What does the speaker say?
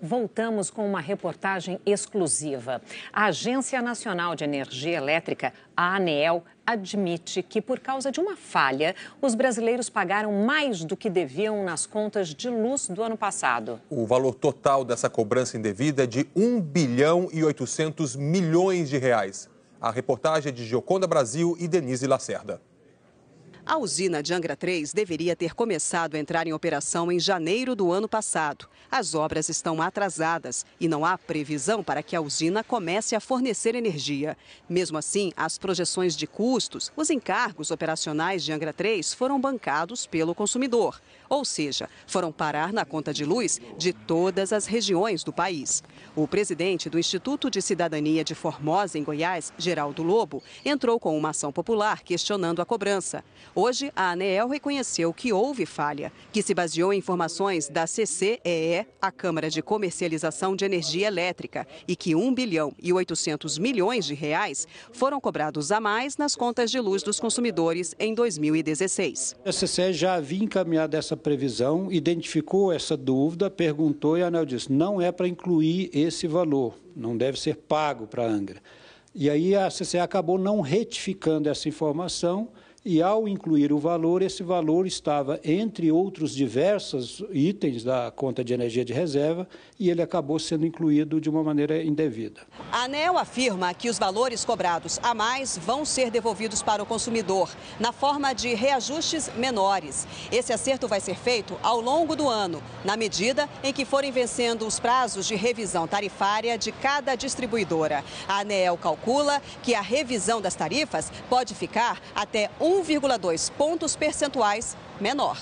voltamos com uma reportagem exclusiva. A Agência Nacional de Energia Elétrica, a ANEEL, admite que, por causa de uma falha, os brasileiros pagaram mais do que deviam nas contas de luz do ano passado. O valor total dessa cobrança indevida é de 1 bilhão e 800 milhões de reais. A reportagem é de Gioconda Brasil e Denise Lacerda. A usina de Angra 3 deveria ter começado a entrar em operação em janeiro do ano passado. As obras estão atrasadas e não há previsão para que a usina comece a fornecer energia. Mesmo assim, as projeções de custos, os encargos operacionais de Angra 3 foram bancados pelo consumidor, ou seja, foram parar na conta de luz de todas as regiões do país. O presidente do Instituto de Cidadania de Formosa, em Goiás, Geraldo Lobo, entrou com uma ação popular questionando a cobrança. Hoje, a ANEEL reconheceu que houve falha, que se baseou em informações da CCEE, a Câmara de Comercialização de Energia Elétrica, e que 1 bilhão e 800 milhões de reais foram cobrados a mais nas contas de luz dos consumidores em 2016. A CCEE já havia encaminhado essa previsão, identificou essa dúvida, perguntou e a ANEEL disse: não é para incluir esse valor, não deve ser pago para a Angra. E aí a CCE acabou não retificando essa informação e ao incluir o valor, esse valor estava entre outros diversos itens da conta de energia de reserva e ele acabou sendo incluído de uma maneira indevida. A ANEL afirma que os valores cobrados a mais vão ser devolvidos para o consumidor na forma de reajustes menores. Esse acerto vai ser feito ao longo do ano, na medida em que forem vencendo os prazos de revisão tarifária de cada distribuidora. A ANEL calcula que a revisão das tarifas pode ficar até um 1,2 pontos percentuais menor.